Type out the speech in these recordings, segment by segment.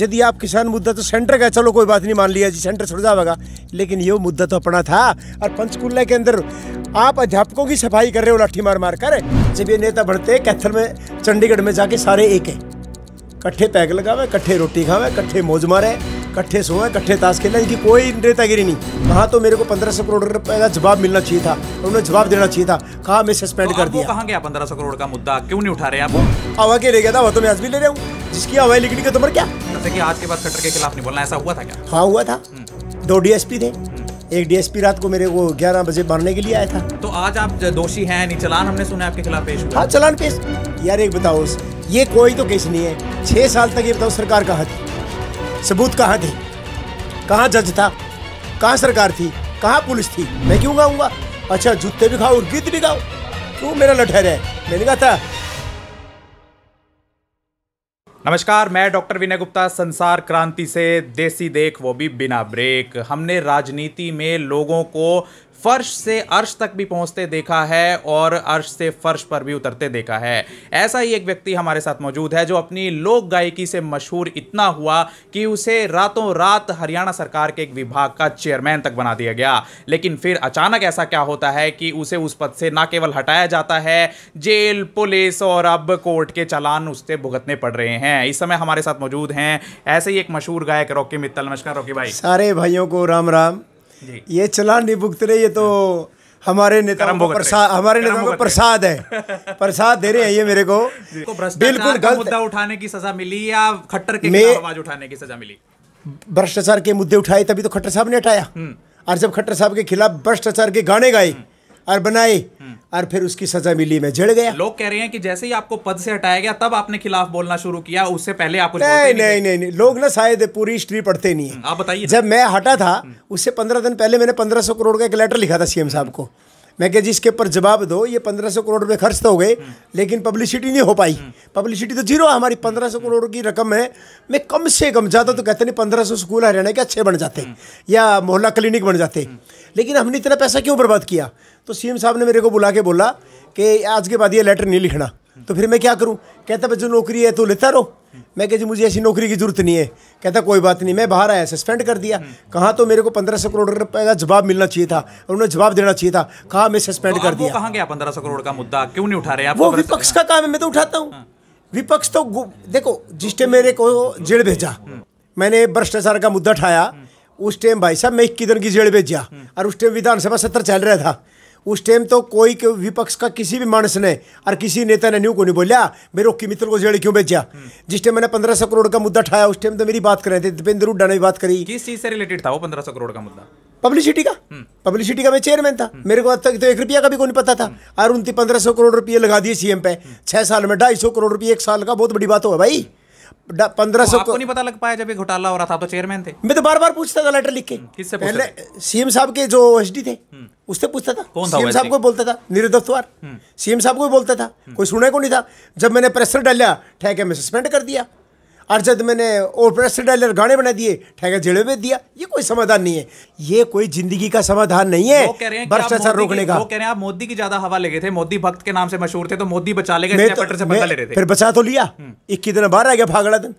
यदि आप किसान मुद्दा तो सेंटर का चलो कोई बात नहीं मान लिया जी सेंटर छोड़ जाएगा लेकिन ये मुद्दा तो अपना था और पंचकूला के अंदर आप अध्यापकों की सफाई कर रहे हो लाठी मार मार कर जब ये नेता बढ़ते कैथल में चंडीगढ़ में जाके सारे एक है कट्ठे पैग लगावे कट्ठे रोटी खावे कट्ठे मौज मारे कट्ठे सोए कट्ठे ताश खेले इनकी कोई नेतागिरी नहीं कहा तो मेरे को पंद्रह सौ करोड़ रुपए का जवाब मिलना चाहिए था उन्होंने जवाब देना चाहिए था कहा मैं सस्पेंड तो कर दिया कहाँ गया पंद्रह सौ करोड़ का मुद्दा क्यों नहीं उठा रहे आप हवा के ले गया था वह तो मैं आज भी ले रहा हूँ जिसकी हवाई लिखनी का तुम्हारे क्या कि आज के बाद कटर के खिलाफ नहीं बोलना ऐसा हुआ था क्या हाँ हुआ था हम्म। दो डीएसपी थे हम्म। एक डीएसपी रात को मेरे वो ग्यारह बजे मरने के लिए आया था तो आज आप दोषी हैं नहीं चलान हमने सुना आपके खिलाफ पेश हुआ हाँ चलान पेश यार एक बताओ ये कोई तो केस नहीं है छह साल तक ये बताओ सरकार कहाँ थी सबूत कहाँ थे कहाँ जज था कहाँ सरकार थी कहाँ पुलिस थी मैं क्यों गाऊंगा अच्छा जूते भी खाओ गीत भी गाओ क्यों मेरा लठहर है मैंने कहा था नमस्कार मैं डॉक्टर विनय गुप्ता संसार क्रांति से देसी देख वो भी बिना ब्रेक हमने राजनीति में लोगों को फर्श से अर्श तक भी पहुंचते देखा है और अर्श से फर्श पर भी उतरते देखा है ऐसा ही एक व्यक्ति हमारे साथ मौजूद है जो अपनी लोक गायकी से मशहूर इतना हुआ कि उसे रातों रात हरियाणा सरकार के एक विभाग का चेयरमैन तक बना दिया गया लेकिन फिर अचानक ऐसा क्या होता है कि उसे उस पद से ना केवल हटाया जाता है जेल पुलिस और अब कोर्ट के चालान उससे भुगतने पड़ रहे हैं इस समय हमारे साथ मौजूद हैं ऐसे ही एक मशहूर गायक रॉकी मित्तल नमस्कार रॉकी भाई सारे भाइयों को राम राम ये चलान नहीं भुगत रहे ये तो हमारे नेताओं को प्रसाद हमारे नेताओं को प्रसाद है प्रसाद दे रहे हैं ये मेरे को तो बिल्कुल गलत मुद्दा उठाने की सजा मिली या खट्टर के आवाज उठाने की सजा मिली भ्रष्टाचार के मुद्दे उठाए तभी तो खट्टर साहब ने हटाया हम्म। और जब खट्टर साहब के खिलाफ भ्रष्टाचार के गाने गाए हम्म। और बनाए और फिर उसकी सजा मिली मैं जड़ गया लोग कह रहे हैं कि जैसे ही आपको पद से हटाया गया तब आपने खिलाफ बोलना शुरू किया उससे पहले आप नहीं नहीं नहीं नहीं नहीं लोग ना शायद पूरी हिस्ट्री पढ़ते नहीं है हम्म, आप बताइए जब मैं हटा था हम्म। उससे पंद्रह दिन पहले मैंने पंद्रह सौ करोड़ का एक लेटर लिखा था सीएम साहब को मैं कह जिसके ऊपर जवाब दो ये पंद्रह सौ करोड़ रुपये खर्च तो हो गए हम्म। लेकिन पब्लिसिटी नहीं हो पाई पब्लिसिटी तो जीरो है हमारी पंद्रह सौ करोड़ की रकम है मैं कम से कम ज़्यादा तो कहते नहीं पंद्रह सौ स्कूल हरियाणा के अच्छे बन जाते या मोहल्ला क्लिनिक बन जाते लेकिन हमने इतना पैसा क्यों बर्बाद किया तो सीएम साहब ने मेरे को बुला के बोला कि आज के बाद ये लेटर नहीं लिखना तो फिर मैं क्या करूँ कहता भाई जो नौकरी है तो लेता रहो मैं कह जी मुझे ऐसी नौकरी की जरूरत नहीं है कहता कोई बात नहीं मैं बाहर आया सस्पेंड कर दिया कहा तो मेरे को पंद्रह सौ करोड़ रुपए का जवाब मिलना चाहिए था और उन्हें जवाब देना चाहिए था कहा मैं सस्पेंड तो कर दिया कहाँ गया पंद्रह सौ करोड़ का मुद्दा क्यों नहीं उठा रहे आप वो विपक्ष का काम है मैं तो उठाता हूँ हाँ। विपक्ष तो देखो जिस टाइम मेरे को जेल भेजा हम्म। मैंने भ्रष्टाचार का मुद्दा उठाया हम्म। उस टाइम भाई साहब मैं इक्कीस दिन की जेल भेजा हम्म। और उस टाइम विधानसभा सत्र चल रहा था उस टाइम तो कोई को विपक्ष का किसी भी मानस ने और किसी नेता ने न्यू को नहीं बोलिया मेरे रोकी मित्र को जेड़ क्यों भेजा हम्म। जिस टाइम मैंने पंद्रह सौ करोड़ का मुद्दा उठाया उस टाइम तो मेरी बात कर रहे थे दीपेंद्र हुड्डा ने भी बात करी किस चीज़ से रिलेटेड था वो पंद्रह सौ करोड़ का मुद्दा पब्लिसिटी का पब्लिसिटी हम्म। का मैं चेयरमैन था हम्म। मेरे को तक तो एक रुपया का भी को नहीं पता था और उनती पंद्रह सौ करोड़ रुपये लगा दिए सीएम पे छह साल में ढाई सौ करोड़ रुपये एक साल का बहुत बड़ी बात हो भाई पंद्रह तो सौ नहीं पता लग पाया जब ये घोटाला हो रहा था तो चेयरमैन थे मैं तो बार बार पूछता था लेटर लिख के हम्म, किससे पहले सीएम साहब के जो एस थे हम्म। उससे पूछता था सीएम साहब को बोलता था दफ्तवार सीएम हम्म। साहब को बोलता था कोई सुने को नहीं था जब मैंने प्रेशर डाला ठहके मैं सस्पेंड कर दिया अर्जद मैंने और प्रेसिडेंट गाने बना दिए ठेगा जेड़े में दिया ये कोई समाधान नहीं है ये कोई जिंदगी का समाधान नहीं है भ्रष्टाचार रोकने का वो कह रहे हैं आप मोदी की ज्यादा हवा लगे थे मोदी भक्त के नाम से मशहूर थे तो मोदी बचा ले गए तो- फिर बचा तो लिया हम्म। इक्की दिन बाहर आ गया भागड़ा दिन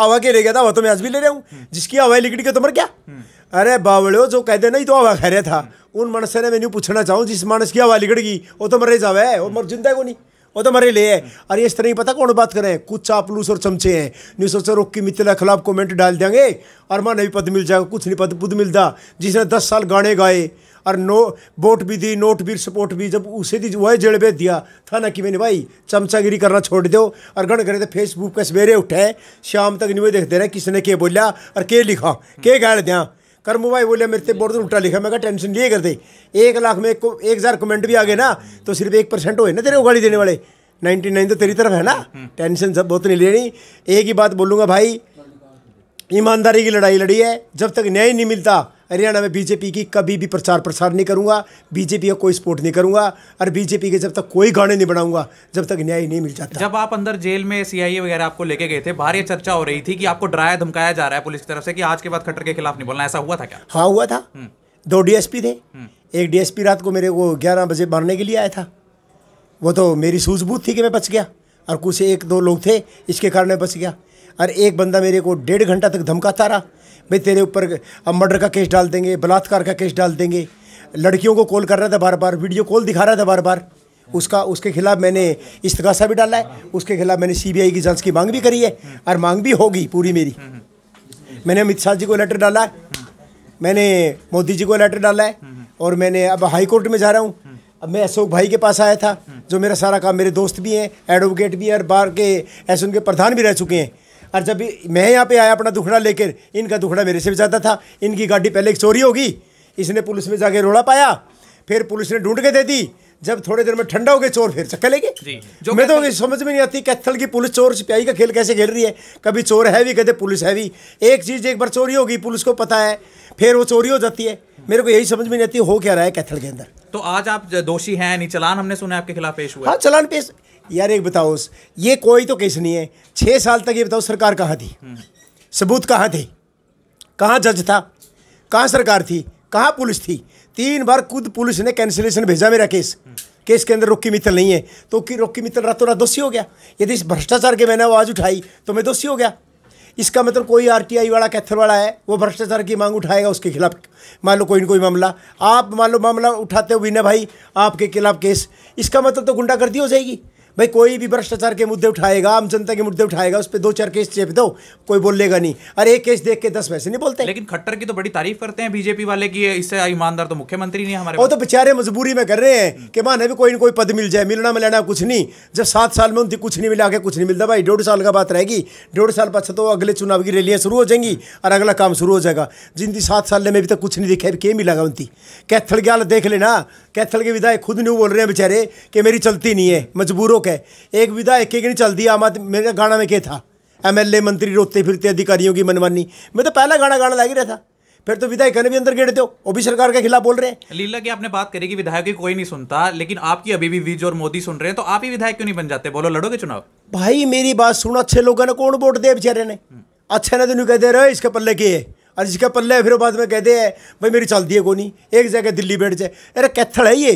हवा के ले गया था वह तो मैं आज भी ले रहा हूँ हम्म। जिसकी हवाई लिकड़ी के तो मर क्या हम्म। अरे बावड़ो जो कहते नहीं तो हवा खैरे था उन मनसे ने मैं पूछना चाहूँ जिस मानस की हवा लिकड़ गई वो तो मरे जावे वो मर जिंदा को नहीं वो तो हमारे लिए है अरे इस तरह ही पता कौन बात करें कुछ चापलूस और चमचे हैं नहीं सोचो रुक की मित्र खिलाफ कमेंट डाल देंगे और माँ नहीं पद मिल जाएगा कुछ नहीं पद बुद्ध मिलता जिसने दस साल गाने गाए और नो वोट भी दी नोट भी सपोर्ट भी जब उसे दी वह जेल भेज दिया था ना कि मैंने भाई चमचागिरी करना छोड़ दो और गण करे तो फेसबुक पर सवेरे उठे शाम तक न्यूज देखते रहे किसने के बोलिया और के लिखा के गाड़ दिया कर्मू भाई बोले मेरे से बोर्ड उल्टा लिखा मैं कहा टेंशन लिए कर दे एक लाख में एक, एक हज़ार कमेंट भी आ गए ना तो सिर्फ एक परसेंट हो ना तेरे को गाड़ी देने वाले नाइन्टी नाइन तो तेरी तरफ है ना हम्म। टेंशन सब बहुत नहीं लेनी एक ही बात बोलूँगा भाई ईमानदारी की लड़ाई लड़ी है जब तक न्याय नहीं मिलता हरियाणा में बीजेपी की कभी भी प्रचार प्रसार नहीं करूंगा बीजेपी का कोई सपोर्ट नहीं करूंगा और बीजेपी के जब तक कोई गाने नहीं बनाऊंगा जब तक न्याय नहीं मिल जाता जब आप अंदर जेल में सीआईए वगैरह आपको लेके गए थे भारी चर्चा हो रही थी कि आपको डराया धमकाया जा रहा है पुलिस की तरफ से कि आज के बाद खट्टर के खिलाफ नहीं बोलना ऐसा हुआ था क्या हाँ हुआ था हम्म। दो डीएसपी थे हम्म। एक डीएसपी रात को मेरे को ग्यारह बजे मारने के लिए आया था वो तो मेरी सूझबूझ थी कि मैं बच गया और कुछ एक दो लोग थे इसके कारण मैं बच गया और एक बंदा मेरे को डेढ़ घंटा तक धमकाता रहा भाई तेरे ऊपर अब मर्डर का केस डाल देंगे बलात्कार का केस डाल देंगे लड़कियों को कॉल कर रहा था बार बार वीडियो कॉल दिखा रहा था बार बार उसका उसके खिलाफ मैंने इस्तगासा भी डाला है उसके खिलाफ मैंने सीबीआई की जांच की मांग भी करी है और मांग भी होगी पूरी मेरी मैंने अमित शाह जी को लेटर डाला है मैंने मोदी जी को लेटर डाला है और मैंने अब हाई कोर्ट में जा रहा हूँ अब मैं अशोक भाई के पास आया था जो मेरा सारा काम मेरे दोस्त भी हैं एडवोकेट भी हैं और बार के ऐसे उनके प्रधान भी रह चुके हैं और जब मैं यहाँ पे आया अपना दुखड़ा लेकर इनका दुखड़ा मेरे से भी ज़्यादा था इनकी गाड़ी पहले एक चोरी होगी इसने पुलिस में जाके रोड़ा पाया फिर पुलिस ने ढूंढ के दे दी जब थोड़ी देर में ठंडा हो गया चोर फिर चक्कर लेके मैं तो समझ में नहीं आती कैथल की पुलिस चोर सिपाही का खेल कैसे खेल रही है कभी चोर है भी कहते पुलिस है भी एक चीज़ एक बार चोरी होगी पुलिस को पता है फिर वो चोरी हो जाती है मेरे को यही समझ में नहीं आती हो क्या रहा है कैथल के अंदर तो आज आप दोषी हैं नहीं चलान हमने सुना आपके खिलाफ पेश हुआ हाँ चलान पेश यार एक बताओ ये कोई तो केस नहीं है छः साल तक ये बताओ सरकार कहाँ थी हम्म। सबूत कहाँ थे कहाँ जज था कहाँ सरकार थी कहाँ पुलिस थी तीन बार खुद पुलिस ने कैंसिलेशन भेजा मेरा केस हम्म। केस के अंदर रोकी मित्तल नहीं है तो कि रोकी मित्तल रातों रात दोषी हो गया यदि इस भ्रष्टाचार के मैंने आवाज़ उठाई तो मैं दोषी हो गया इसका मतलब कोई आरटीआई वाला कैथल वाला है वो भ्रष्टाचार की मांग उठाएगा उसके खिलाफ मान लो कोई ना कोई मामला आप मान लो मामला उठाते हो विनय भाई आपके खिलाफ केस इसका मतलब तो गुंडागर्दी हो जाएगी भाई कोई भी भ्रष्टाचार के मुद्दे उठाएगा आम जनता के मुद्दे उठाएगा उस पर दो चार केस चेप दो तो कोई बोलेगा नहीं अरे एक केस देख के दस वैसे नहीं बोलते लेकिन खट्टर की तो बड़ी तारीफ करते हैं बीजेपी वाले की इससे ईमानदार तो मुख्यमंत्री नहीं हमारे वो तो बेचारे मजबूरी में कर रहे हैं कि मान भी कोई ना कोई पद मिल जाए मिलना मिलाना कुछ नहीं जब सात साल में उनकी कुछ नहीं मिला के कुछ नहीं मिलता भाई डेढ़ साल का बात रहेगी डेढ़ साल पास तो अगले चुनाव की रैलियाँ शुरू हो जाएंगी और अगला काम शुरू हो जाएगा जिनकी सात साल में अभी तक तो कुछ नहीं अभी के मिला उनकी कैथल के देख लेना कैथल के विधायक खुद नहीं बोल रहे हैं बेचारे कि मेरी चलती नहीं है मजबूरों लोग है एक विधा एक एक नहीं चलती आम आदमी मेरे गाना में क्या था एम एल ए मंत्री रोते फिरते अधिकारियों की मनमानी मैं तो पहला गाना गाना लग रहा था फिर तो विधायक ने भी अंदर गेड़ दो वो भी सरकार के खिलाफ बोल रहे हैं लीला की आपने बात करी कि विधायक की कोई नहीं सुनता लेकिन आपकी अभी भी विज और मोदी सुन रहे हैं तो आप ही विधायक क्यों नहीं बन जाते बोलो लड़ोगे चुनाव भाई मेरी बात सुनो अच्छे लोगों ने कौन वोट दे बेचारे ने हम्म। अच्छे ने तो नहीं कहते रहे इसके पल्ले के और इसके पल्ले फिर बाद में कहते हैं भाई मेरी चलती है कौन एक जगह दिल्ली बैठ जाए अरे कैथल है ये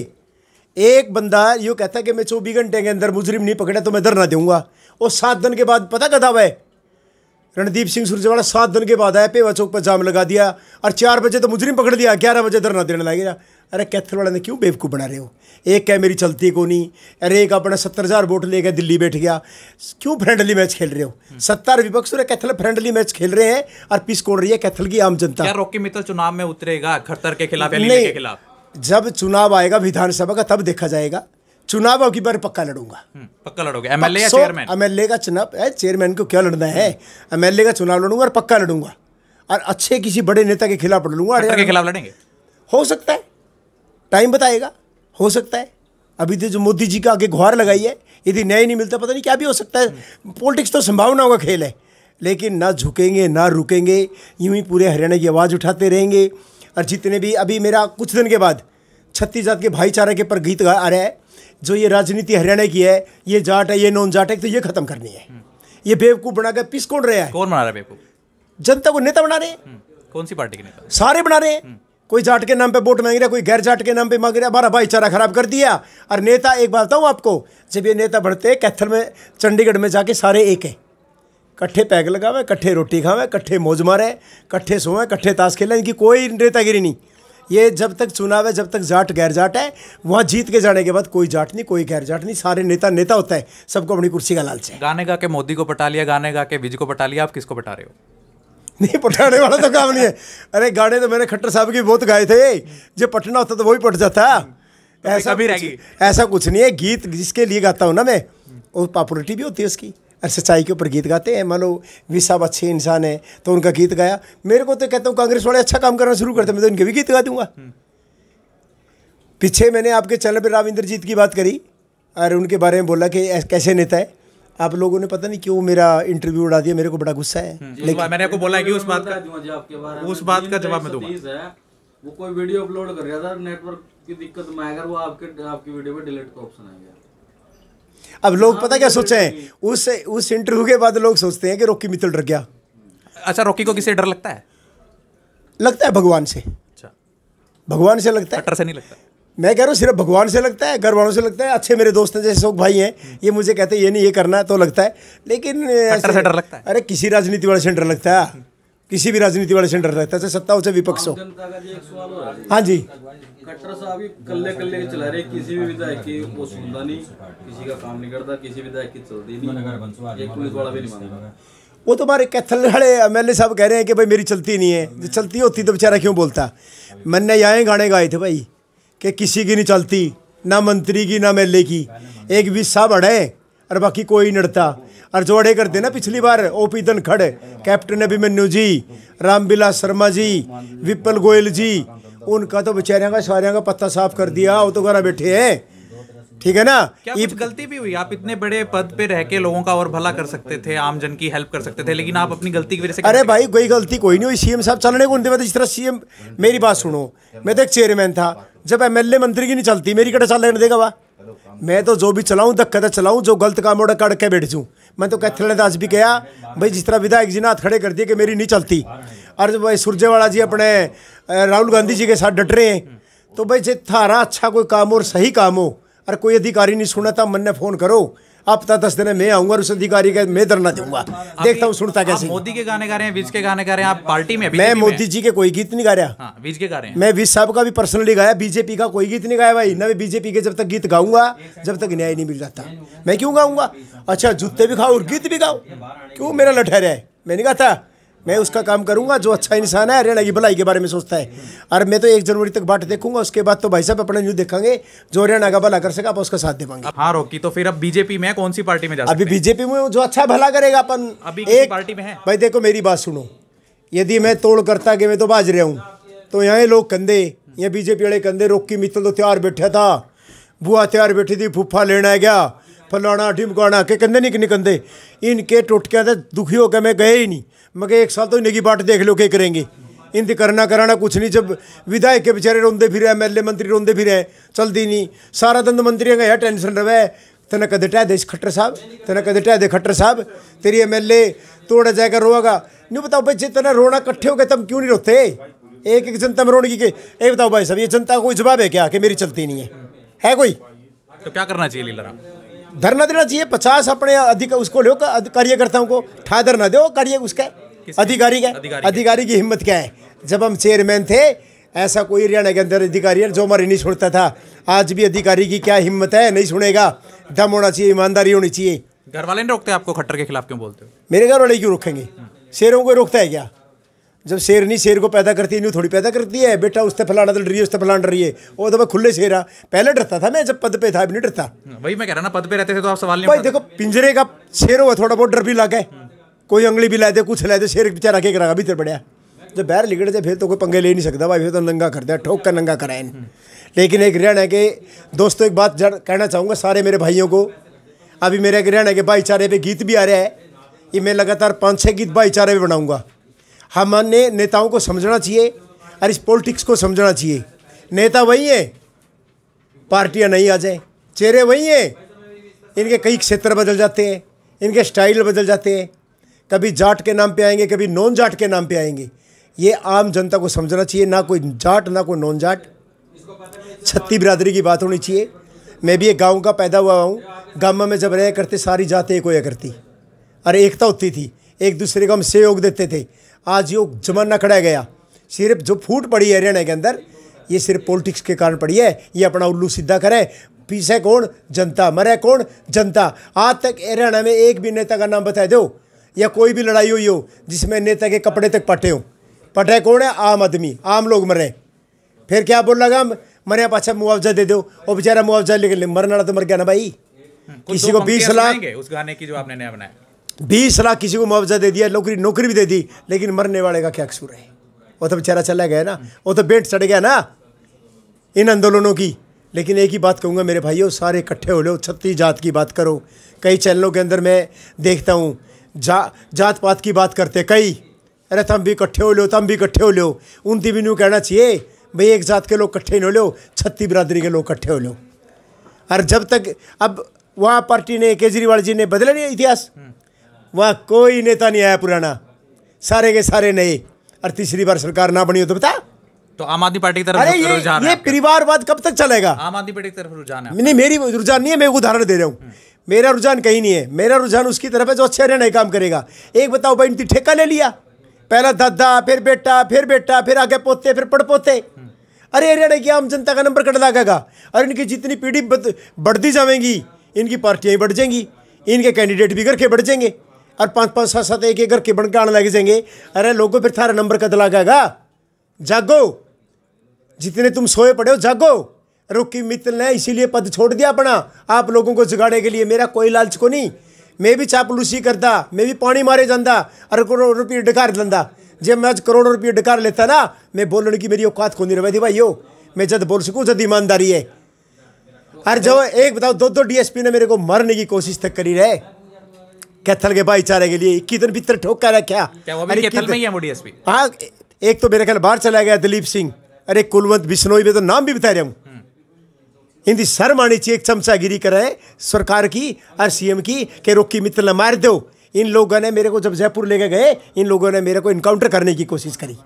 एक बंदा यू कहता है कि मैं चौबीस घंटे के अंदर मुजरिम नहीं पकड़ा तो मैं धरना दूंगा और सात दिन के बाद पता कदा वह रणदीप सिंह सुरजेवाला सात दिन के बाद आया पेवा चौक पर जाम लगा दिया और चार बजे तो मुजरिम पकड़ दिया ग्यारह बजे धरना देने लगे अरे कैथल वाला ने क्यों बेवकूफ़ बना रहे हो एक कह मेरी चलती को नहीं अरे एक अपना सत्तर हज़ार वोट ले गया दिल्ली बैठ गया क्यों फ्रेंडली मैच खेल रहे हो सत्तार विपक्ष और कैथल फ्रेंडली मैच खेल रहे हैं और पिस कोड़ रही है कैथल की आम जनता रोकी मित्र चुनाव में उतरेगा खतर के खिलाफ नहीं, के खिलाफ जब चुनाव आएगा विधानसभा का तब देखा जाएगा चुनाव की बार पक्का लड़ूंगा हम्म, पक्का लड़ोगे एमएलए या चेयरमैन एमएलए का चुनाव है चेयरमैन को क्या लड़ना है एमएलए का चुनाव लड़ूंगा और पक्का लड़ूंगा और अच्छे किसी बड़े नेता के खिलाफ लड़ूंगा के खिलाफ लड़ेंगे हो सकता है टाइम बताएगा हो सकता है अभी तो जो मोदी जी का आगे गुहार लगाई है यदि न्याय नहीं मिलता पता नहीं क्या भी हो सकता है पॉलिटिक्स हम्म। तो संभावनाओं का खेल है लेकिन ना झुकेंगे ना रुकेंगे यूं ही पूरे हरियाणा की आवाज़ उठाते रहेंगे और जितने भी अभी मेरा कुछ दिन के बाद छत्तीस जात के भाईचारे के पर गीत गा आ रहा है जो ये राजनीति हरियाणा की है ये जाट है ये नॉन जाट है तो ये खत्म करनी है ये बेवकूफ़ बनाकर पिस कौन रहा है कौन बना रहा है बेवकूफ़ जनता को नेता बना रहे हम्म, कौन सी पार्टी के नेता सारे बना रहे हैं हम्म। कोई जाट के नाम पे वोट मांग रहा कोई गैर जाट के नाम पे मांग रहा हमारा भाईचारा खराब कर दिया और नेता एक बात बताऊँ आपको जब ये नेता बढ़ते कैथल में चंडीगढ़ में जाके सारे एक हैं कट्ठे पैग लगावे कट्ठे रोटी खावे कट्ठे मौज मारे कट्ठे सोए कट्ठे ताश खेलें इनकी कोई नेतागिरी नहीं ये जब तक चुनाव है जब तक जाट गैर जाट है वहाँ जीत के जाने के बाद कोई जाट नहीं कोई गैर जाट नहीं सारे नेता नेता होता है सबको अपनी कुर्सी का लालच है गाने गा के मोदी को पटा लिया गाने गा के विज को पटा लिया आप किसको पटा रहे हो नहीं पटाने वाला तो काम नहीं है अरे गाने तो मैंने खट्टर साहब के बहुत गाए थे जो पटना होता तो वही पट जाता ऐसा भी ऐसा कुछ नहीं है गीत जिसके लिए गाता हूँ ना मैं और पॉपुलरिटी भी होती है उसकी और सच्चाई के ऊपर गीत गाते हैं मान लो वी साहब अच्छे इंसान हैं तो उनका गीत गाया मेरे को तो कहता हूँ कांग्रेस वाले अच्छा काम करना शुरू करते मैं तो इनके भी गीत गा दूंगा पीछे मैंने आपके चैनल पर राविंद्र जीत की बात करी और उनके बारे में बोला कि कैसे नेता है आप लोगों ने पता नहीं क्यों मेरा इंटरव्यू उड़ा दिया मेरे को बड़ा गुस्सा है हम्म, लेकिन मैंने आपको बोला कि उस बात का उस बात का जवाब मैं दूंगा वो कोई वीडियो अपलोड कर रहा था नेटवर्क की दिक्कत में आएगा वो आपके आपकी वीडियो में डिलीट का ऑप्शन आ गया अब लोग हाँ, पता क्या तो सोचे हैं उस उस इंटरव्यू के बाद लोग सोचते हैं कि रॉकी मित्तल डर गया अच्छा रॉकी को किसे डर लगता है लगता है भगवान से अच्छा भगवान से लगता है डर से नहीं लगता मैं कह रहा हूँ सिर्फ भगवान से लगता है घर वालों से लगता है अच्छे मेरे दोस्त हैं जैसे शोक भाई हैं ये मुझे कहते हैं ये नहीं ये करना है तो लगता है लेकिन से डर लगता है अरे किसी राजनीति वाले से डर लगता है किसी भी राजनीति वाले से डर लगता है चाहे सत्ता हो चाहे विपक्ष हो हाँ जी कट्टर साहब ही कल्ले कल्ले के चला रहे किसी भी विधायक की वो सुनता नहीं किसी का काम नहीं करता किसी विधायक की चलती नहीं एक पुलिस वाला भी नहीं मानता वो तो हमारे कैथल खड़े एम एल ए साहब कह रहे हैं कि भाई मेरी चलती नहीं है जो चलती होती तो बेचारा क्यों बोलता मैंने यहाँ गाने गाए थे भाई कि किसी की नहीं चलती ना मंत्री की ना एम की एक भी साहब अड़े और बाकी कोई नड़ता और जो अड़े करते ना पिछली बार O P Dhankhar captain Abhimanyu ji Rambilas Sharma ji Vipal Goyal ji तो उनका तो बेचारे का सारे का पत्ता साफ कर दिया वो तो घर बैठे हैं ठीक है ना इब गलती भी हुई आप इतने बड़े पद पे रह के लोगों का और भला कर सकते थे आम जन की हेल्प कर सकते थे लेकिन आप अपनी गलती की वजह से अरे भाई कोई गलती कोई नहीं हुई सीएम साहब चलने को उनके जिस तरह सीएम मेरी बात सुनो मैं तो एक चेयरमैन था जब एमएलए मंत्री की नहीं चलती मेरी कटे चल रहने देगा वाह मैं तो जो भी चलाऊं धक्का तो चलाऊं जो गलत काम उड़ा कड़ के बैठ जाऊँ मैं तो कैथल दास भी गया भाई जिस तरह विधायक जी ने हाथ खड़े कर दिए कि मेरी नहीं चलती और भाई सुरजेवाला जी अपने राहुल गांधी जी के साथ डट रहे हैं तो भाई जे थारा अच्छा कोई काम और सही काम हो और कोई अधिकारी नहीं सुना था तो मन ने फ़ोन करो आप पता दस दिन मैं आऊंगा उस अधिकारी का मैं धरना दूंगा देखता हूँ सुनता कैसे मोदी के गाने गा रहे हैं विज के गाने गा रहे हैं आप पार्टी में मैं मोदी जी के कोई गीत नहीं गा रहा हाँ, विज के गा रहे हैं मैं विज साहब का भी पर्सनली गाया बीजेपी का कोई गीत नहीं गाया भाई ना बीजेपी के जब तक गीत गाऊंगा जब तक न्याय नहीं मिल जाता मैं क्यों गाऊंगा अच्छा जूते भी खाओ और गीत भी गाओ क्यों मेरा लठहरा है मैंने कहा था मैं उसका काम करूंगा जो अच्छा इंसान है हरियाणा की भलाई के बारे में सोचता है और मैं तो एक जनवरी तक बाट देखूंगा उसके बाद तो भाई साहब अपना न्यूज देखेंगे जो हरियाणा का भला कर सके आप उसका साथ देवांगे हाँ रोकी तो फिर अब बीजेपी में कौन सी पार्टी में जा अभी बीजेपी में जो अच्छा भला करेगा अपन अभी एक पार्टी में है भाई देखो मेरी बात सुनो यदि मैं तोड़ करता कि मैं तो बाज रहा हूँ तो यहाँ लोग कंधे यहाँ बीजेपी वाले कंधे रोकी मित्तल तो त्यौहार बैठा था बुआ त्यौहार बैठी थी फूफा लेना है क्या फलाना ढिमकाना के कंधे नहीं कहते इनके टुटकिया तो दुखी होकर मैं गए ही नहीं मैं एक साल तो निगी बाट देख लो के करेंगे इनके करना कराना कुछ नहीं जब विधायक के बेचारे रोंद फिर एम एल मंत्री रोंद फिर चलती नहीं सारा दिन मंत्री का यह टेंशन रवे तेने कद ढह दे खट्टर साहब तेने कद ढह दे खट्टर साहब तेरी एम एल ए तोड़ा जाकर रोगा नहीं बताओ भाई तेना रोना कट्ठे हो गए तुम क्यों नहीं रोते एक एक जनता में रोने की ये बताओ भाई साहब ये जनता का कोई जवाब है क्या कि मेरी चलती नहीं है है कोई तो क्या करना चाहिए लीला धरना देना चाहिए पचास अपने अधिक उसको लो कार्यकर्ताओं को ठा धरना दो कार्य उसका अधिकारी का अधिकारी, की हिम्मत क्या है जब हम चेयरमैन थे ऐसा कोई हरियाणा के अंदर अधिकारी है जो हमारी नहीं सुनता था आज भी अधिकारी की क्या हिम्मत है नहीं सुनेगा दम होना चाहिए ईमानदारी होनी चाहिए घर वाले नहीं रोकते आपको खट्टर के खिलाफ क्यों बोलते हो मेरे घर वाले क्यों रोकेंगे हाँ। शेरों को रोकता है क्या जब शेर नहीं शेर को पैदा करती है थोड़ी पैदा करती है बेटा उससे फलाना डर रही है उससे फलाना डर रही है वो तो मैं खुले शेर आ पहले डरता था मैं जब पद पे था अभी नहीं डरता हाँ, वही मैं कह रहा ना पद पे रहते थे तो आप सवाल नहीं भाई देखो पिंजरे का शेर हुआ थोड़ा बहुत डर भी लगा कोई अंगली भी ला दे कुछ लाए थे शेर बेचारा के करा अभी तेरे बढ़िया जब बैर लिगड़ जाए फिर तो कोई पंगे ले नहीं सकता भाई फिर तो नंगा कर दिया ठोक कर नंगा कराए लेकिन एक हरियाणा के दोस्तों एक बात कहना चाहूँगा सारे मेरे भाइयों को अभी मेरे हरियाणा के भाईचारे पे गीत भी आ रहा है ये मैं लगातार पाँच छः गीत भाईचारे पर बनाऊँगा हमने नेताओं को समझना चाहिए और इस पॉलिटिक्स को समझना चाहिए नेता वही हैं पार्टियां नहीं आ जाए चेहरे वही हैं इनके कई क्षेत्र बदल जाते हैं इनके स्टाइल बदल जाते हैं कभी जाट के नाम पे आएंगे कभी नॉन जाट के नाम पे आएंगे ये आम जनता को समझना चाहिए ना कोई जाट ना कोई नॉन जाट छत्ती बिरादरी की बात होनी चाहिए मैं भी एक गांव का पैदा हुआ हूँ गाँव में जब रह करते सारी जातें एक होया करती अरे एकता होती थी एक दूसरे को हम सहयोग देते थे आज यो जमाना खड़ा गया सिर्फ जो फूट पड़ी है हरियाणा के अंदर ये सिर्फ पॉलिटिक्स के कारण पड़ी है ये अपना उल्लू सीधा करे पीछे कौन जनता मरे कौन जनता आज तक हरियाणा में एक भी नेता का नाम बता दो या कोई भी लड़ाई हुई हो जिसमें नेता के कपड़े तक पटे हो पटे कौन है आम आदमी आम लोग मरे फिर क्या बोल लगा मरे पाछा अच्छा मुआवजा दे दो और बेचारा मुआवजा लेकर मरने मरना तो मर गया ना भाई किसी को बीस लाख उस गाने की जो आपने नया बनाया बीस लाख किसी को मुआवजा दे दिया नौकरी नौकरी भी दे दी लेकिन मरने वाले का क्या कसूर है वो तो बेचारा चला गया ना वो तो बेंट चढ़ गया ना इन आंदोलनों की लेकिन एक ही बात कहूँगा मेरे भाइयों सारे इकट्ठे हो लो छत्तीस जात की बात करो कई चैनलों के अंदर मैं देखता हूँ जा जात पात की बात करते कई अरे तुम भी इकट्ठे हो लो तुम भी इकट्ठे हो लो उन भी कहना चाहिए भाई एक जात के लोग इकट्ठे हो लो छत्ती बरादरी के लोग इकट्ठे हो लो और जब तक अब वहाँ पार्टी ने केजरीवाल जी ने बदला नहीं इतिहास वहाँ कोई नेता नहीं आया पुराना सारे के सारे नए और तीसरी बार सरकार ना बनी हो तो बता तो आम आदमी पार्टी की तरफ अरे ये, ये परिवारवाद कब तक चलेगा आम आदमी पार्टी की तरफ रुझान है नहीं मेरी रुझान नहीं है मैं उदाहरण दे रहा हूँ हम्म। मेरा रुझान कहीं नहीं है मेरा रुझान उसकी तरफ है जो अच्छे रहने काम करेगा एक बताओ भाई इनकी ठेका ले लिया पहला दादा फिर बेटा फिर बेटा फिर आगे पोते फिर पड़ पोते हम्म। अरे हरियाणा की आम जनता का नंबर कट लगेगा और इनकी जितनी पीढ़ी बढ़ती जाएंगी इनकी पार्टियाँ बढ़ जाएंगी इनके कैंडिडेट भी करके बढ़ जाएंगे और पाँच पाँच सात सात एक एक करके बन के आने लग जाएंगे अरे लोगों फिर थारा नंबर कदला गएगा जागो जितने तुम सोए पड़े हो जागो रुकी मित्र ने इसीलिए पद छोड़ दिया अपना आप लोगों को जगाड़े के लिए मेरा कोई लालच को नहीं मैं भी चापलूसी करता मैं भी पानी मारे जाता अरे करोड़ रुपये डकार लेता जब मैं आज करोड़ों रुपये डकार लेता ना मैं बोलने की मेरी औकात को नहीं रहती भाई यो मैं जद बोल सकूँ जद ईमानदारी है अरे जो एक बताओ दो दो डीएसपी ने मेरे को मारने की कोशिश तक करी रहे कैथल के भाईचारे के लिए दिन भीतर ठोका रखा हाँ एक तो मेरे ख्याल बाहर चला गया दिलीप सिंह अरे कुलवंत बिश्नोई में तो नाम भी बता रहा हूँ हम्म। इनकी सर मानी चाहिए एक चमचागिरी कराए सरकार की और सीएम की के रोकी मित्तल मार दो इन लोगों ने मेरे को जब जयपुर लेके गए इन लोगों ने मेरे को इनकाउंटर करने की कोशिश करी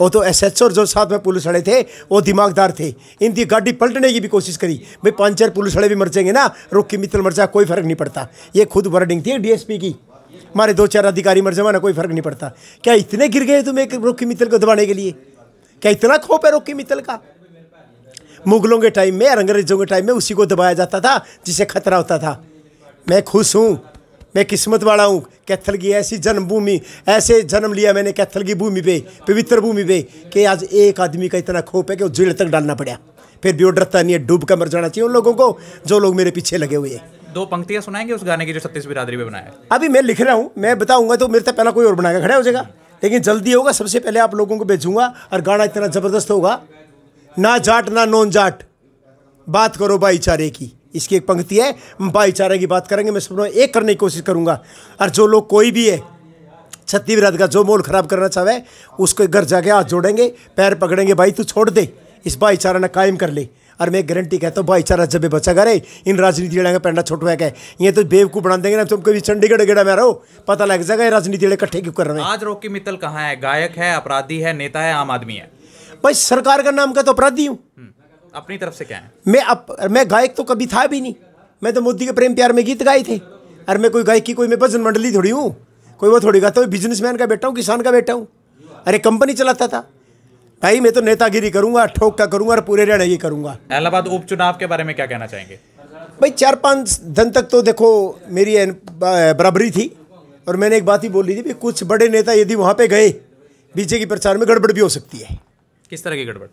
वो तो एस एच और जो साथ में पुलिस वाले थे वो दिमागदार थे इनकी गाड़ी पलटने की भी कोशिश करी भाई पाँच चार पुलिस वाले भी मर जाएंगे ना रुख की मित्र मर जाए कोई फ़र्क नहीं पड़ता ये खुद वर्डिंग थी डीएसपी की हमारे दो चार अधिकारी मर जाए ना कोई फ़र्क नहीं पड़ता क्या इतने गिर गए तुम एक रुख मित्तल को दबाने के लिए क्या इतना खोप है रुख मित्तल का मुगलों के टाइम में और अंग्रेजों के टाइम में उसी को दबाया जाता था जिसे खतरा होता था मैं खुश हूँ मैं किस्मत वाला हूँ कैथल की ऐसी जन्मभूमि ऐसे जन्म लिया मैंने कैथल की भूमि पे पवित्र भूमि पे कि आज एक आदमी का इतना खोप है कि वो जेल तक डालना पड़ा फिर भी वो डरता नहीं है डूब कर मर जाना चाहिए उन लोगों को जो लोग मेरे पीछे लगे हुए हैं दो पंक्तियाँ सुनाएंगे उस गाने की जो छत्तीस बिरादरी में बनाया अभी मैं लिख रहा हूँ मैं बताऊंगा तो मेरे तक पहला कोई और बनाएगा खड़ा हो जाएगा लेकिन जल्दी होगा सबसे पहले आप लोगों को भेजूंगा और गाना इतना ज़बरदस्त होगा ना जाट ना नॉन जाट बात करो भाईचारे की इसकी एक पंक्ति है भाईचारे की बात करेंगे मैं सबको एक करने की कोशिश करूँगा और जो लोग कोई भी है छत्ती विराध का जो मोल ख़राब करना चाहे उसको घर जाके हाथ जोड़ेंगे पैर पकड़ेंगे भाई तू छोड़ दे इस भाईचारा ने कायम कर ले और मैं गारंटी कहता हूँ भाईचारा जब बचा करे इन राजनीति का पैंडा छोटवा के ये तो बेवकूफ बना देंगे ना तुम कभी चंडीगढ़ गेड़ा में रहो पता लग जाएगा ये राजनीति वाले इकट्ठे क्यों कर रहे हैं आज रोकी मित्तल कहाँ है गायक है अपराधी है नेता है आम आदमी है भाई सरकार का नाम का तो अपराधी हूँ हम्म। अपनी तरफ से क्या है मैं अप, मैं गायक तो कभी था भी नहीं मैं तो मोदी के प्रेम प्यार में गीत गाए थे अरे मैं कोई गायकी कोई मैं भजन मंडली थोड़ी हूँ कोई वो थोड़ी गाता हूँ बिजनेसमैन का बेटा हूँ किसान का बेटा हूँ अरे कंपनी चलाता था भाई मैं तो नेतागिरी करूंगा ठोक का करूंगा और पूरे हरियाणा ये करूंगा इलाहाबाद उपचुनाव के बारे में क्या कहना चाहेंगे भाई चार पाँच दिन तक तो देखो मेरी बराबरी थी और मैंने एक बात ही बोल बोली थी भी कुछ बड़े नेता यदि वहाँ पे गए बीजेपी प्रचार में गड़बड़ भी हो सकती है किस तरह की गड़बड़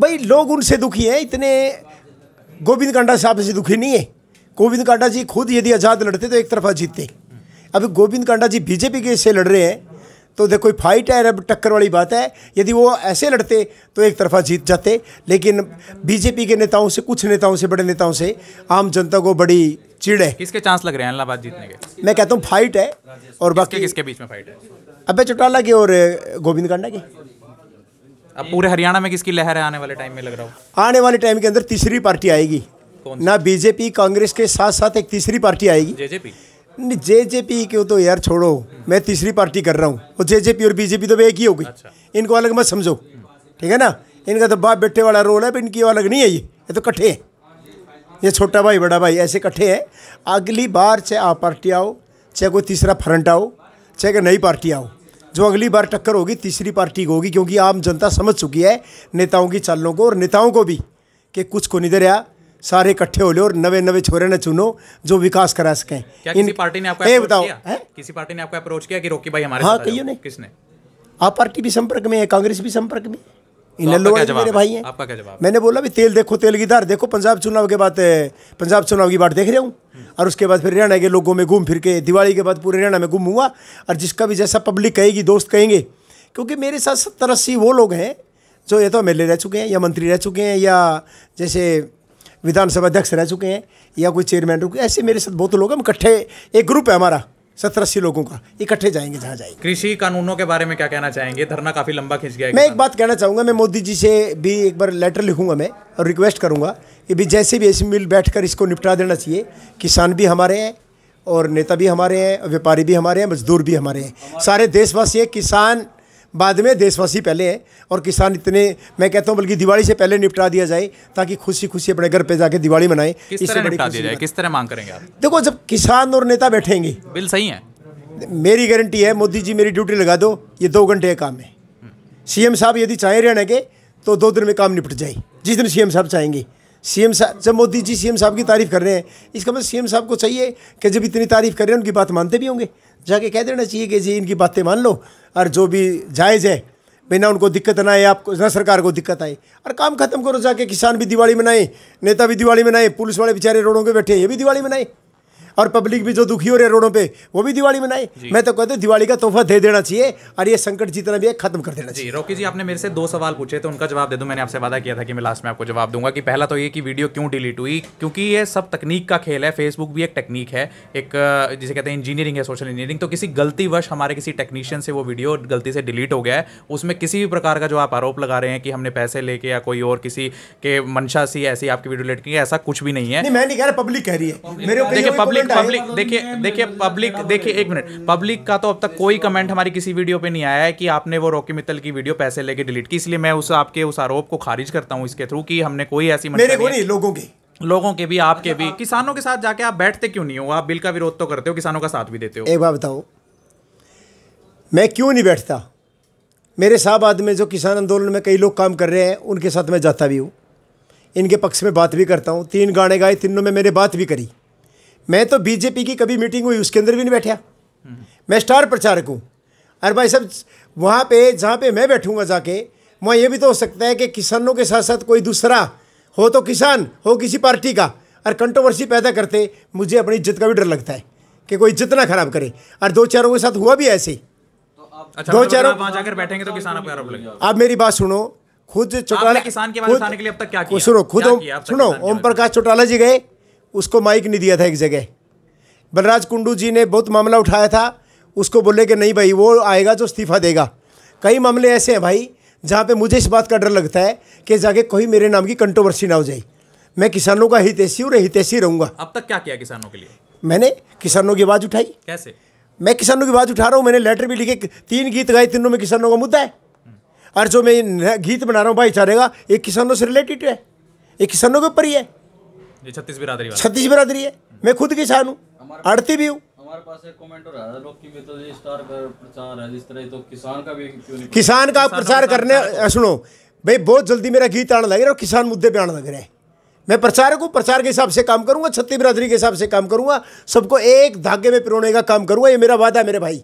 भाई लोग उनसे दुखी हैं इतने गोविंद कांडा साहब से दुखी नहीं है गोविंद कांडा जी खुद यदि आज़ाद लड़ते तो एक तरफा जीतते अभी गोविंद कांडा जी बीजेपी के से लड़ रहे हैं तो देखो कोई फाइट है अब टक्कर वाली बात है यदि वो ऐसे लड़ते तो एक तरफा जीत जाते लेकिन बीजेपी के नेताओं से कुछ नेताओं से बड़े नेताओं से आम जनता को बड़ी चिड़ है किसके चांस लग रहे हैं इलाहाबाद जीतने के मैं कहता हूँ फाइट है और बाकी किसके बीच में फाइट है अभय चौटाला के और गोविंद कांडा के अब पूरे हरियाणा में किसकी लहर है आने वाले टाइम में लग रहा हो आने वाले टाइम के अंदर तीसरी पार्टी आएगी ना बीजेपी कांग्रेस के साथ साथ एक तीसरी पार्टी आएगी जेजेपी जे जे पी क्यों तो यार छोड़ो मैं तीसरी पार्टी कर रहा हूँ और जे जे पी और बीजेपी तो एक ही होगी अच्छा। इनको अलग मत समझो ठीक है ना इनका तो बाप बेटे वाला रोल है पर इनकी अलग नहीं है ये ये तो कट्ठे हैं ये छोटा भाई बड़ा भाई ऐसे कट्ठे हैं अगली बार चाहे आप पार्टी आओ चाहे कोई तीसरा फ्रंट आओ चाहे कोई नई पार्टी आओ जो अगली बार टक्कर होगी तीसरी पार्टी होगी क्योंकि आम जनता समझ चुकी है नेताओं की चालों को और नेताओं को भी कि कुछ को नहीं दे सारे इकट्ठे हो लो और नवे नवे छोरे ने चुनो जो विकास करा सकें इन... पार्टी ने आपको बताओ किसी पार्टी ने आपको अप्रोच किया कि रोकी भाई हमारे हाँ कहिए नहीं किसने आप पार्टी भी संपर्क में है कांग्रेस भी संपर्क में इन तो मेरे भाई हैं आपका क्या जवाब मैंने बोला भी तेल देखो तेल की धार देखो पंजाब चुनाव के बाद पंजाब चुनाव की बात देख रहा हूँ हम्म। और उसके बाद फिर हरियाणा के लोगों में घूम फिर के दिवाली के बाद पूरे हरियाणा में घूम हुआ और जिसका भी जैसा पब्लिक कहेगी दोस्त कहेंगे क्योंकि मेरे साथ सत्तर अस्सी वो लोग हैं जो या तो एम रह चुके हैं या मंत्री रह चुके हैं या जैसे विधानसभा अध्यक्ष रह चुके हैं या कोई चेयरमैन रुके ऐसे मेरे साथ बहुत लोग हैं हम इकट्ठे एक ग्रुप है हमारा सत्तर अस्सी लोगों का इकट्ठे जाएंगे जहाँ जाएंगे कृषि कानूनों के बारे में क्या कहना चाहेंगे धरना काफी लंबा खींच गया मैं एक बात कहना चाहूँगा मैं मोदी जी से भी एक बार लेटर लिखूंगा मैं और रिक्वेस्ट करूँगा कि भी जैसे भी ऐसी मिल बैठ इसको निपटा देना चाहिए किसान भी हमारे हैं और नेता भी हमारे हैं व्यापारी भी हमारे हैं मजदूर भी हमारे हैं सारे देशवासी किसान बाद में देशवासी पहले है और किसान इतने मैं कहता हूँ बल्कि दिवाली से पहले निपटा दिया जाए ताकि खुशी खुशी अपने घर पे जाके दिवाली मनाए तरह बड़ी दिया जाए किस तरह मांग करेंगे आप देखो जब किसान और नेता बैठेंगे बिल सही है मेरी गारंटी है मोदी जी मेरी ड्यूटी लगा दो ये दो घंटे का काम है सीएम साहब यदि चाहे रहने के तो दो दिन में काम निपट जाए जिस दिन सीएम साहब चाहेंगे सीएम साहब जब मोदी जी सीएम साहब की तारीफ कर रहे हैं इसका मतलब सीएम साहब को चाहिए कि जब इतनी तारीफ कर रहे हैं उनकी बात मानते भी होंगे जाके कह देना चाहिए कि जी इनकी बातें मान लो और जो भी जायज़ है बिना उनको दिक्कत ना आए आपको ना सरकार को दिक्कत आए और काम खत्म करो जाके किसान भी दिवाली मनाए नेता भी दिवाली मनाए पुलिस वाले बेचारे रोडों के बैठे ये भी दिवाली मनाए और पब्लिक भी जो दुखी हो रही है रोडों पे वो भी दिवाली मनाए मैं तो कहता हूँ दिवाली का तोहफा दे देना चाहिए और ये संकट जितना भी है खत्म कर देना चाहिए रोकी जी आपने मेरे से दो सवाल पूछे तो उनका जवाब दे दो मैंने आपसे वादा किया था कि मैं लास्ट में आपको जवाब दूंगा कि पहला तो ये कि वीडियो क्यों डिलीट हुई क्योंकि ये सब तकनीक का खेल है फेसबुक भी एक टेक्निक है एक जिसे कहते हैं इंजीनियरिंग है सोशल इंजीनियरिंग तो किसी गलतीवश हमारे किसी टेक्नीशियन से वो वीडियो गलती से डिलीट हो गया है उसमें किसी भी प्रकार का जो आप आरोप लगा रहे हैं कि हमने पैसे लेके या कोई और किसी के मंशा सी ऐसी आपकी वीडियो डिलीट की ऐसा कुछ भी नहीं है नहीं, मैं नहीं कह रहा पब्लिक कह रही है मेरे पब्लिक मिनट पब्लिक देखिए देखिए पब्लिक देखिए एक मिनट पब्लिक का तो अब तक कोई कमेंट हमारी किसी वीडियो पे नहीं आया है कि आपने वो रोकी मित्तल की वीडियो पैसे लेके डिलीट की इसलिए मैं उस आपके उस आरोप को खारिज करता हूँ इसके थ्रू की हमने कोई ऐसी लोगों की लोगों के भी आपके अच्छा, भी किसानों के साथ जाके आप बैठते क्यों नहीं हो आप बिल का विरोध तो करते हो किसानों का साथ भी देते हो एक बात बताओ मैं क्यों नहीं बैठता मेरे साहब आदमी जो किसान आंदोलन में कई लोग काम कर रहे हैं उनके साथ मैं जाता भी हूँ इनके पक्ष में बात भी करता हूँ तीन गाने गाए तीनों में मैंने बात भी करी मैं तो बीजेपी की कभी मीटिंग हुई उसके अंदर भी नहीं बैठा मैं स्टार प्रचारक हूँ अरे भाई साहब वहाँ पे जहाँ पे मैं बैठूँगा जाके वहाँ ये भी तो हो सकता है कि किसानों के साथ साथ कोई दूसरा हो तो किसान हो किसी पार्टी का और कंट्रोवर्सी पैदा करते मुझे अपनी इज्जत का भी डर लगता है कि कोई इज्जत ना खराब करे और दो चारों के साथ हुआ भी ऐसे ही अच्छा, दो मतलब चारों जाकर बैठेंगे तो किसान आप मेरी बात सुनो खुद चौटाला किसान के बाद लिए अब तक क्या सुनो खुद सुनो ओम प्रकाश चौटाला जी गए उसको माइक नहीं दिया था एक जगह बलराज कुंडू जी ने बहुत मामला उठाया था उसको बोले कि नहीं भाई वो आएगा जो तो इस्तीफ़ा देगा कई मामले ऐसे हैं भाई जहाँ पे मुझे इस बात का डर लगता है कि जाके कोई मेरे नाम की कंट्रोवर्सी ना हो जाए मैं किसानों का हितैषी और हितैषी रहूँगा अब तक क्या किया किसानों के लिए मैंने किसानों की आवाज़ उठाई कैसे मैं किसानों की आवाज़ उठा रहा हूँ मैंने लेटर भी लिखे तीन गीत गाए तीनों में किसानों का मुद्दा है और जो मैं गीत बना रहा हूँ भाईचारे का एक किसानों से रिलेटेड है एक किसानों के ऊपर ही है छत्तीस बिरादरी छत्तीस बिरादरी है मैं खुद किसान हूँ अड़ती भी हूँ तो तो किसान का प्रचार करने सुनो भाई बहुत जल्दी मेरा गीत आने लग रहा है किसान मुद्दे पे आने लग रहे हैं मैं प्रचारक हूँ प्रचार के हिसाब से काम करूंगा छत्तीस बिरादरी के हिसाब से काम करूंगा सबको एक धागे में पिरोने का काम करूंगा ये मेरा वादा है मेरे भाई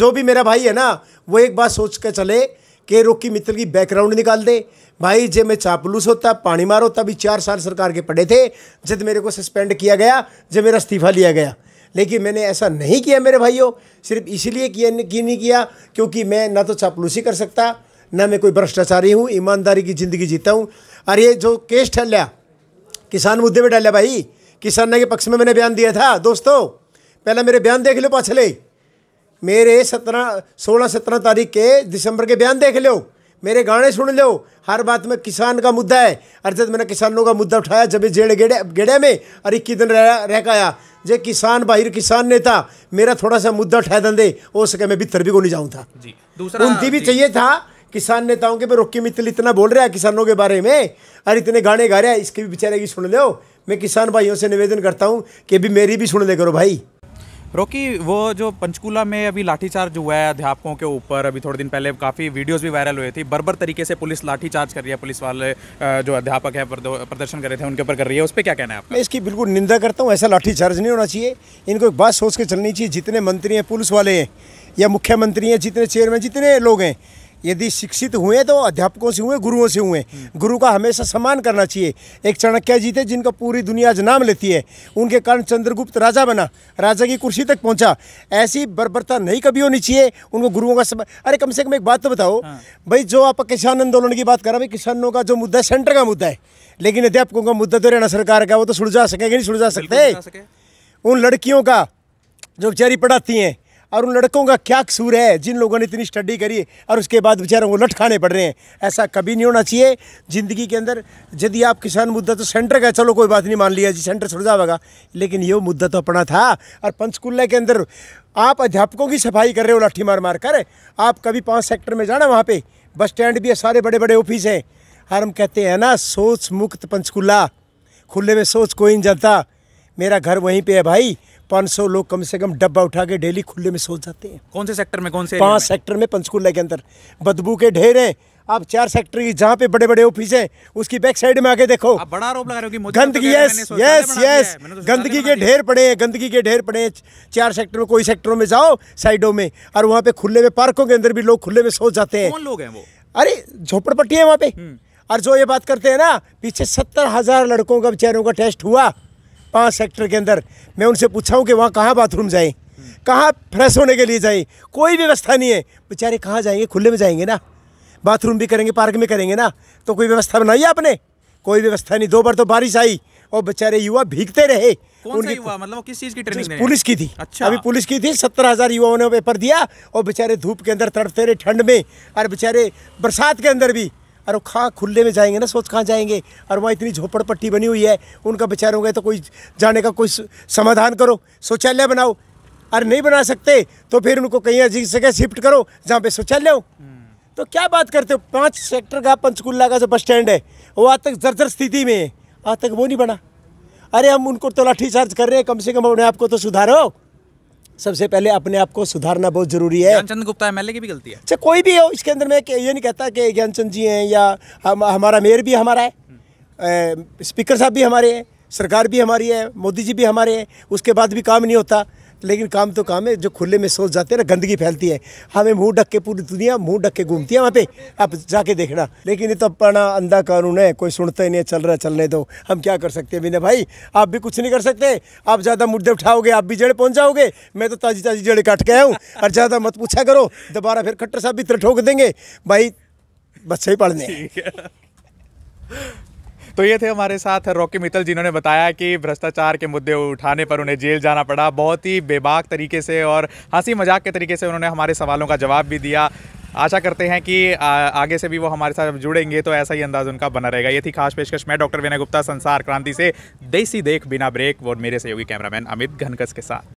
जो भी मेरा भाई है ना वो एक बात सोच के चले कि रोकी मित्तल की बैकग्राउंड निकाल दे भाई जे मैं चापलूस होता पानी मार होता अभी चार साल सरकार के पड़े थे जब मेरे को सस्पेंड किया गया जब मेरा इस्तीफा लिया गया लेकिन मैंने ऐसा नहीं किया मेरे भाइयों सिर्फ इसलिए किया नहीं किया क्योंकि मैं ना तो चापलूसी कर सकता ना मैं कोई भ्रष्टाचारी हूँ ईमानदारी की ज़िंदगी जीता हूँ और ये जो केस लिया किसान मुद्दे में डाला भाई किसान के पक्ष में मैंने बयान दिया था दोस्तों पहला मेरे बयान देख लो पाछले मेरे सत्रह सोलह सत्रह तारीख के दिसंबर के बयान देख लो मेरे गाने सुन लो हर बात में किसान का मुद्दा है जब मैंने किसानों का मुद्दा उठाया जब जेड़ गेड़े गेड़े में और इक्की दिन रह रह आया जे किसान बाहर किसान नेता मेरा थोड़ा सा मुद्दा उठा दें दे हो सके मैं भीतर भी को नहीं जाऊँ था जी दूसरा उनकी भी चाहिए था किसान नेताओं के पे रोकी मित्तल इतना बोल रहा है किसानों के बारे में और इतने गाने गा रहे हैं इसके भी बेचारे की सुन लो मैं किसान भाइयों से निवेदन करता हूँ कि भी मेरी भी सुन ले करो भाई रोकी वो जो पंचकूला में अभी लाठीचार्ज हुआ है अध्यापकों के ऊपर अभी थोड़े दिन पहले काफ़ी वीडियोस भी वायरल हुए थी बर्बर तरीके से पुलिस लाठीचार्ज कर रही है पुलिस वाले जो अध्यापक है प्रदर्शन कर रहे थे उनके ऊपर कर रही है उस पर क्या कहना है आपका मैं इसकी बिल्कुल निंदा करता हूँ ऐसा लाठीचार्ज नहीं होना चाहिए इनको एक बात सोच के चलनी चाहिए जितने मंत्री हैं पुलिस वाले हैं या मुख्यमंत्री हैं जितने चेयरमैन जितने लोग हैं यदि शिक्षित हुए तो अध्यापकों से हुए गुरुओं से हुए गुरु का हमेशा सम्मान करना चाहिए एक चाणक्य जी थे जिनका पूरी दुनिया आज नाम लेती है उनके कारण चंद्रगुप्त राजा बना राजा की कुर्सी तक पहुंचा ऐसी बर्बरता नहीं कभी होनी चाहिए उनको गुरुओं का सम्मान अरे कम से कम एक बात तो बताओ हाँ। भाई जो आप किसान आंदोलन की बात कर रहे भाई किसानों का जो मुद्दा है सेंटर का मुद्दा है लेकिन अध्यापकों का मुद्दा तो हरियाणा सरकार का वो तो सुलझा सकेंगे नहीं सुलझा सकते उन लड़कियों का जो बेचारी पढ़ाती हैं और उन लड़कों का क्या कसूर है जिन लोगों ने इतनी स्टडी करी और उसके बाद बेचारों को लटकाने पड़ रहे हैं ऐसा कभी नहीं होना चाहिए ज़िंदगी के अंदर यदि आप किसान मुद्दा तो सेंटर का चलो कोई बात नहीं मान लिया जी सेंटर छुड़ जाएगा लेकिन ये मुद्दा तो अपना था और पंचकूल्ला के अंदर आप अध्यापकों की सफाई कर रहे हो लाठी मार मार कर आप कभी पाँच सेक्टर में जाना वहाँ पर बस स्टैंड भी है सारे बड़े बड़े ऑफिस हैं हर हम कहते हैं ना सोच मुक्त पंचकूला खुले में सोच कोई नहीं जाता मेरा घर वहीं पे है भाई सौ लोग कम से कम डब्बा उठा के डेली खुले में सो जाते हैं कौन से सेक्टर में कौन से पांच सेक्टर में पंचकूला के अंदर बदबू के ढेर हैं आप चार सेक्टर की जहाँ पे बड़े बड़े ऑफिस हैं उसकी बैक साइड में आके देखो आप बड़ा आरोप लगा रहे हो तो गंदगी यस यस यस गंदगी के ढेर पड़े हैं गंदगी के ढेर पड़े हैं चार सेक्टर में कोई सेक्टरों में जाओ साइडों में और वहाँ पे खुले में पार्कों के अंदर भी लोग खुले में सोच जाते हैं लोग हैं वो अरे झोपड़पट्टी है वहाँ पे हम्म। और जो ये बात करते हैं ना पीछे सत्तर हजार लड़कों का बेचारों का टेस्ट हुआ पाँच सेक्टर के अंदर मैं उनसे पूछा हूँ कि वहाँ कहाँ बाथरूम जाएँ कहाँ फ्रेश होने के लिए जाएँ कोई व्यवस्था नहीं है बेचारे कहाँ जाएंगे खुले में जाएंगे ना बाथरूम भी करेंगे पार्क में करेंगे ना तो कोई व्यवस्था बनाई आपने कोई व्यवस्था नहीं दो बार तो बारिश आई और बेचारे युवा भीगते रहे सा युवा मतलब किस चीज की ट्रेनिंग पुलिस की थी अच्छा अभी पुलिस की थी सत्तर हजार युवाओं ने पेपर दिया और बेचारे धूप के अंदर तड़फते रहे ठंड में और बेचारे बरसात के अंदर भी अरे कहाँ खुले में जाएंगे ना सोच कहाँ जाएंगे और वहाँ इतनी झोपड़ पट्टी बनी हुई है उनका बेचारों गए तो कोई जाने का कोई समाधान करो शौचालय बनाओ अरे नहीं बना सकते तो फिर उनको कहीं अजीब जगह शिफ्ट करो जहाँ पे शौचालय हो हम्म। तो क्या बात करते हो पाँच सेक्टर का पंचकुल्ला का जो बस स्टैंड है वो आज तक जर्जर स्थिति में है आज तक वो नहीं बना अरे हम उनको तो लाठीचार्ज कर रहे हैं कम से कम अपने आपको तो सुधारो सबसे पहले अपने आप को सुधारना बहुत जरूरी है ज्ञानचंद गुप्ता एमएलए की भी गलती है अच्छा कोई भी हो इसके अंदर में ये नहीं कहता कि ज्ञानचंद जी हैं या हम हमारा मेयर भी हमारा है हम्म। स्पीकर साहब भी हमारे हैं सरकार भी हमारी है मोदी जी भी हमारे हैं उसके बाद भी काम नहीं होता लेकिन काम तो काम है जो खुले में सोच जाते हैं ना गंदगी फैलती है हमें मुंह ढक के पूरी दुनिया मुंह ढक के घूमती है वहाँ पे आप जाके देखना लेकिन ये तो अपना अंधा कानून है कोई सुनता ही नहीं चल रहा चलने दो तो हम क्या कर सकते हैं बिना भाई आप भी कुछ नहीं कर सकते आप ज़्यादा मुद्दे उठाओगे आप भी जड़े पहुँच जाओगे मैं तो ताज़ी ताज़ी जड़े काट के हूँ और ज़्यादा मत पूछा करो दोबारा फिर खट्टर साहब भी ठोक देंगे भाई बच्चे ही पढ़ने तो ये थे हमारे साथ रॉकी मित्तल जिन्होंने बताया कि भ्रष्टाचार के मुद्दे उठाने पर उन्हें जेल जाना पड़ा बहुत ही बेबाक तरीके से और हंसी मजाक के तरीके से उन्होंने हमारे सवालों का जवाब भी दिया आशा करते हैं कि आगे से भी वो हमारे साथ जुड़ेंगे तो ऐसा ही अंदाज उनका बना रहेगा ये थी खास पेशकश मैं डॉक्टर विनय गुप्ता संसार क्रांति से देसी देख बिना ब्रेक और मेरे सहयोगी कैमरामैन अमित घनकस के साथ